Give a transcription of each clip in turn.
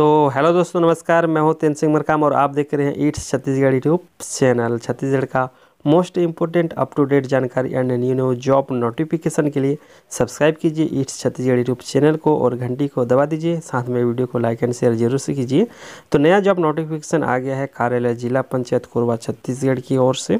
तो हेलो दोस्तों नमस्कार मैं हूं तेन सिंह मरकाम और आप देख रहे हैं it's Chhattisgarh YouTube channel Chhattisgarh का most important up to date जानकारी and new new job notification के लिए सब्सक्राइब कीजिए ईट्स छत्तीसगढ़ यूट्यूब चैनल को और घंटी को दबा दीजिए साथ में वीडियो को लाइक एंड शेयर जरूर से कीजिए तो नया जॉब नोटिफिकेशन आ गया है कार्यालय जिला पंचायत कोरबा छत्तीसगढ़ की ओर से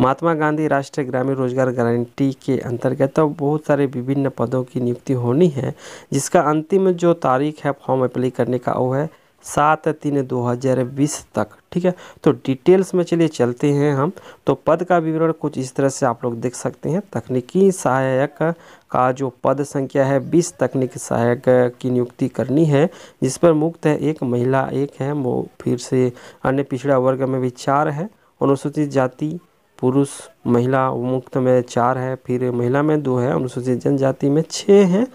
महात्मा गांधी राष्ट्रीय ग्रामीण रोजगार गारंटी के अंतर्गत तो बहुत सारे विभिन्न पदों की नियुक्ति होनी है जिसका अंतिम जो तारीख है फॉर्म अप्लाई करने का वो है सात तीन दो हज़ार बीस तक ठीक है तो डिटेल्स में चलिए चलते हैं हम तो पद का विवरण कुछ इस तरह से आप लोग देख सकते हैं तकनीकी सहायक का जो पद संख्या है बीस तकनीकी सहायक की नियुक्ति करनी है जिस पर मुक्त है एक महिला एक है वो फिर से अन्य पिछड़ा वर्ग में भी चार है अनुसूचित जाति पुरुष महिला मुक्त में चार है फिर महिला में दो है अनुसूचित जनजाति में छः हैं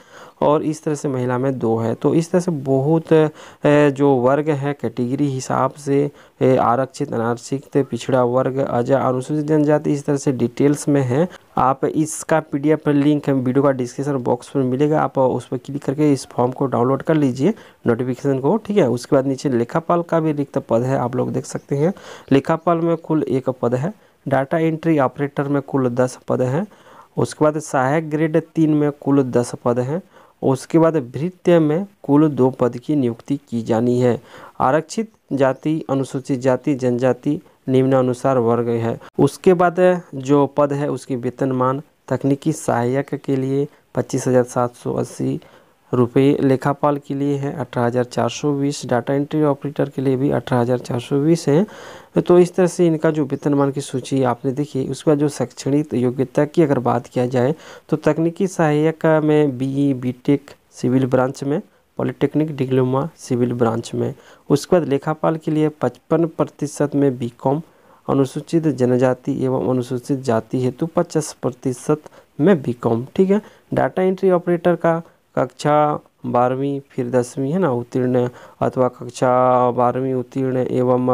और इस तरह से महिला में दो है तो इस तरह से बहुत जो वर्ग है कैटेगरी हिसाब से आरक्षित अनारक्षित पिछड़ा वर्ग अजा अनुसूचित जनजाति इस तरह से डिटेल्स में है आप इसका P D F link video का डिस्क्रिप्शन बॉक्स में मिलेगा आप उस पर क्लिक करके इस फॉर्म को डाउनलोड कर लीजिए नोटिफिकेशन को ठीक है उसके बाद नीचे लेखापाल का भी रिक्त पद है आप लोग देख सकते हैं लेखापाल में कुल एक पद है डाटा एंट्री ऑपरेटर में कुल दस पद हैं उसके बाद सहायक ग्रेड तीन में कुल दस पद हैं उसके बाद भृत्य में कुल दो पद की नियुक्ति की जानी है आरक्षित जाति अनुसूचित जाति जनजाति निम्नानुसार वर्ग है उसके बाद जो पद है उसकी वेतनमान तकनीकी सहायक के लिए पच्चीस हज़ार सात सौ अस्सी रुपये लेखापाल के लिए है अठारह हज़ार चार सौ बीस डाटा एंट्री ऑपरेटर के लिए भी अठारह हज़ार चार सौ बीस है तो इस तरह से इनका जो वेतनमान की सूची आपने देखी उसका जो शैक्षणिक योग्यता की अगर बात किया जाए तो तकनीकी सहायक में बीई बीटेक सिविल ब्रांच में पॉलिटेक्निक डिप्लोमा सिविल ब्रांच में उसके बाद लेखापाल के लिए पचपन प्रतिशत में कॉम अनुसूचित जनजाति एवं अनुसूचित जाति हेतु पचास प्रतिशत में बी ठीक है डाटा एंट्री ऑपरेटर का कक्षा बारहवीं फिर दसवीं है ना उत्तीर्ण अथवा कक्षा बारहवीं उत्तीर्ण एवं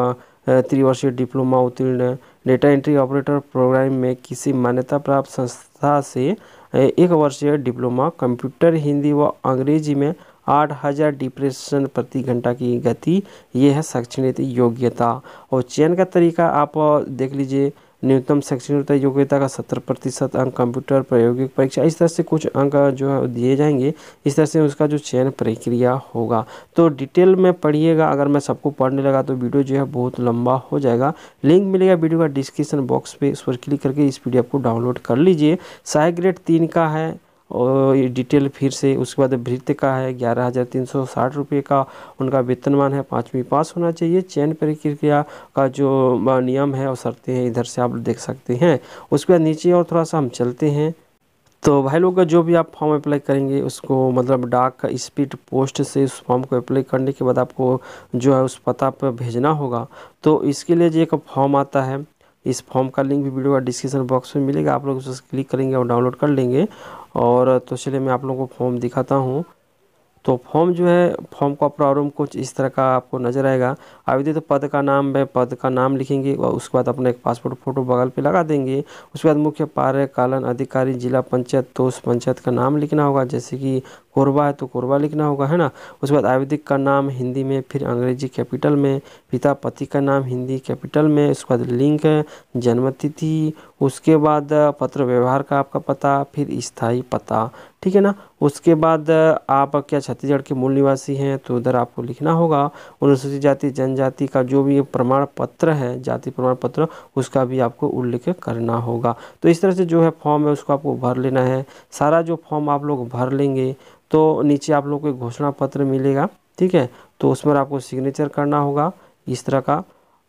त्रिवर्षीय डिप्लोमा उत्तीर्ण डेटा एंट्री ऑपरेटर प्रोग्राम में किसी मान्यता प्राप्त संस्था से एक वर्षीय डिप्लोमा कंप्यूटर हिंदी व अंग्रेजी में आठ हज़ार डिप्रेशन प्रति घंटा की गति ये है शैक्षणिक योग्यता और चयन का तरीका आप देख लीजिए न्यूनतम शैक्षणिक योग्यता का सत्तर प्रतिशत अंक कंप्यूटर प्रायोगिक परीक्षा इस तरह से कुछ अंक जो है दिए जाएंगे इस तरह से उसका जो चयन प्रक्रिया होगा तो डिटेल में पढ़िएगा अगर मैं सबको पढ़ने लगा तो वीडियो जो है बहुत लंबा हो जाएगा लिंक मिलेगा वीडियो का डिस्क्रिप्शन बॉक्स पर उस पर क्लिक करके इस पी को डाउनलोड कर लीजिए साइग्रेड ग्रेड तीन का है और ये डिटेल फिर से उसके बाद भृत्य का है ग्यारह हज़ार तीन सौ साठ रुपये का उनका वेतनमान है पाँचवीं पास होना चाहिए चयन प्रक्रिया का जो नियम है और शर्तें हैं इधर से आप देख सकते हैं उसके बाद नीचे और थोड़ा सा हम चलते हैं तो भाई लोग का जो भी आप फॉर्म अप्लाई करेंगे उसको मतलब डाक का स्पीड पोस्ट से उस फॉर्म को अप्लाई करने के बाद आपको जो है उस पता पर भेजना होगा तो इसके लिए जो एक फॉर्म आता है इस फॉर्म का लिंक भी वीडियो का डिस्क्रिप्शन बॉक्स में मिलेगा आप लोग उस क्लिक करेंगे और डाउनलोड कर लेंगे और तो चलिए मैं आप लोगों को फॉर्म दिखाता हूँ तो फॉर्म जो है फॉर्म का प्रारूप कुछ इस तरह का आपको नज़र आएगा आवेदित तो पद का नाम है पद का नाम लिखेंगे और उसके बाद अपना एक पासपोर्ट फ़ोटो बगल पे लगा देंगे उसके बाद मुख्य कार्यकालन अधिकारी जिला पंचायत तो उस पंचायत का नाम लिखना होगा जैसे कि कोरबा है तो कोरबा लिखना होगा है ना उसके बाद आयुर्वेदिक का नाम हिंदी में फिर अंग्रेजी कैपिटल में पिता पति का नाम हिंदी कैपिटल में उसके बाद लिंक है जन्मतिथि उसके बाद पत्र व्यवहार का आपका पता फिर स्थाई पता ठीक है ना उसके बाद आप क्या छत्तीसगढ़ के मूल निवासी हैं तो उधर आपको लिखना होगा अनुसूचित जाति जनजाति का जो भी प्रमाण पत्र है जाति प्रमाण पत्र उसका भी आपको उल्लेख करना होगा तो इस तरह से जो है फॉर्म है उसको आपको भर लेना है सारा जो फॉर्म आप लोग भर लेंगे तो नीचे आप लोग को घोषणा पत्र मिलेगा ठीक है तो उसमें आपको सिग्नेचर करना होगा इस तरह का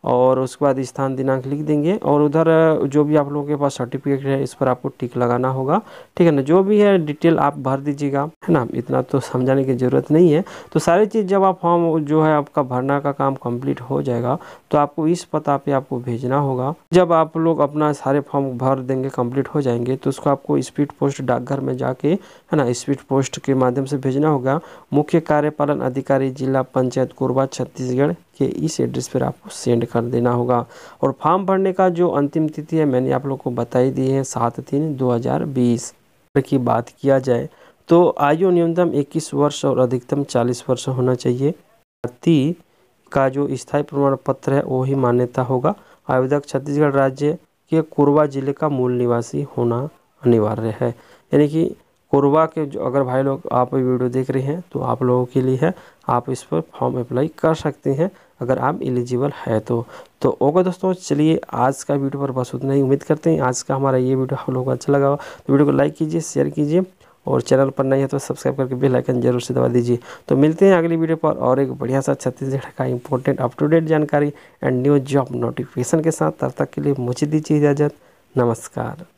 और उसके बाद स्थान दिनांक लिख देंगे और उधर जो भी आप लोगों के पास सर्टिफिकेट है इस पर आपको टिक लगाना होगा ठीक है ना जो भी है डिटेल आप भर दीजिएगा है ना इतना तो समझाने की ज़रूरत नहीं है तो सारी चीज़ जब आप फॉर्म जो है आपका भरना का काम कंप्लीट हो जाएगा तो आपको इस पता पे आपको भेजना होगा जब आप लोग अपना सारे फॉर्म भर देंगे कम्प्लीट हो जाएंगे तो उसको आपको स्पीड पोस्ट डाकघर में जाके है ना स्पीड पोस्ट के माध्यम से भेजना होगा मुख्य कार्यपालन अधिकारी जिला पंचायत कोरबा छत्तीसगढ़ के इस एड्रेस पर आपको सेंड कर देना होगा और फॉर्म भरने का जो अंतिम तिथि है मैंने आप लोग को बताई दी है सात तीन दो हज़ार बीस की बात किया जाए तो आयु न्यूनतम 21 वर्ष और अधिकतम 40 वर्ष होना चाहिए जाति का जो स्थायी प्रमाण पत्र है वो ही मान्यता होगा आवेदक छत्तीसगढ़ राज्य के कोरबा जिले का मूल निवासी होना अनिवार्य है यानी कि कोरबा के जो अगर भाई लोग आप वीडियो देख रहे हैं तो आप लोगों के लिए है आप इस पर फॉर्म अप्लाई कर सकते हैं अगर आप एलिजिबल है तो तो ओके दोस्तों चलिए आज का वीडियो पर बस उतना ही उम्मीद करते हैं आज का हमारा ये वीडियो आप लोगों को अच्छा लगा तो वीडियो को लाइक कीजिए शेयर कीजिए और चैनल पर नहीं है तो सब्सक्राइब करके बेल आइकन जरूर से दबा दीजिए तो मिलते हैं अगली वीडियो पर और एक बढ़िया सा छत्तीसगढ़ का इंपॉर्टेंट अप टू डेट जानकारी एंड न्यू जॉब नोटिफिकेशन के साथ तब तक के लिए मुझे दीजिए इजाज़त नमस्कार